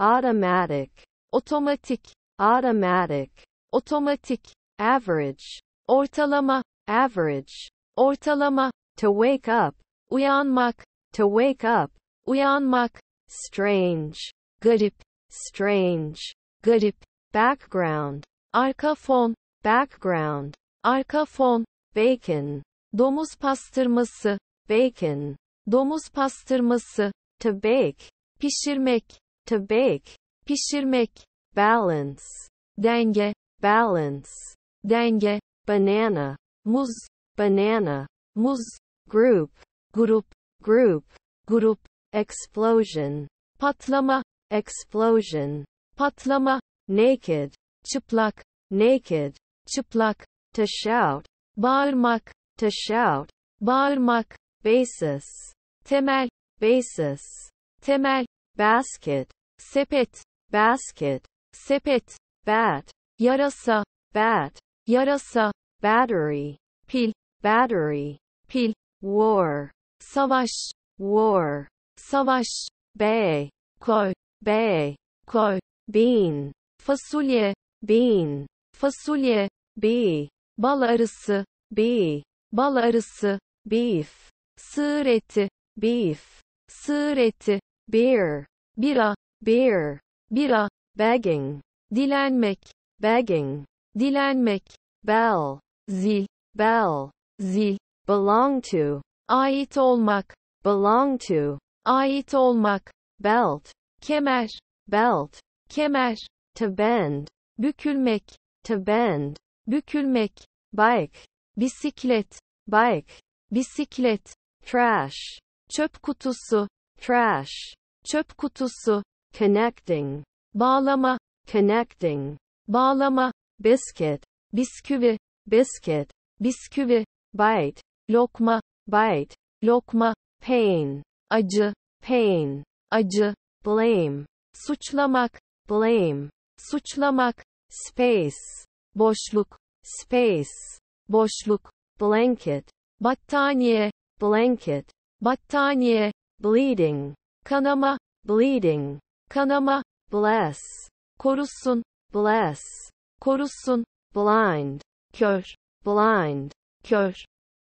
automatic, otomatik, automatic, otomatik, average, ortalama, average, ortalama, to wake up, uyanmak, to wake up, uyanmak, strange, garip, strange, garip, background, arka fon, background, arka fon, bacon, domuz pastırması, bacon, domuz pastırması, to bake, pişirmek, to bake, pişirmek, balance, denge, balance, denge, banana, muz, banana, muz, group, grup, group, grup, explosion, patlama, explosion, patlama, naked, çıplak, naked, çıplak, to shout, bağırmak, to shout, bağırmak, basis, temel, basis, temel, basket, sepet, basket, sepet, bat, yarasa, bat, yarasa, battery, pil, battery, pil, war, savaş, war, savaş, bay, koy, bay, koy, bean, fasulye, bean, fasulye, bee, bal arısı, bee, bal arısı, beef, sığır eti, beef, sığır eti, beer, bira, beer, bira, begging, dilenmek, begging, dilenmek, bell, zil, bell, zil, belong to, ait olmak, belong to, ait olmak, belt, kemer, belt, kemer, to bend, bükülmek, to bend, bükülmek, bike, bisiklet, bike, bisiklet, trash, çöp kutusu, trash, çöp kutusu, connecting, bağlama, connecting, bağlama, biscuit, bisküvi, biscuit, bisküvi, bite, lokma, bite, lokma, pain, acı, pain, acı, blame, suçlamak, blame, suçlamak, space, boşluk, space, boşluk, blanket, battaniye, blanket, battaniye, bleeding, kanama, bleeding, kanama, bless, korusun, bless, korusun, blind, kör, blind, kör,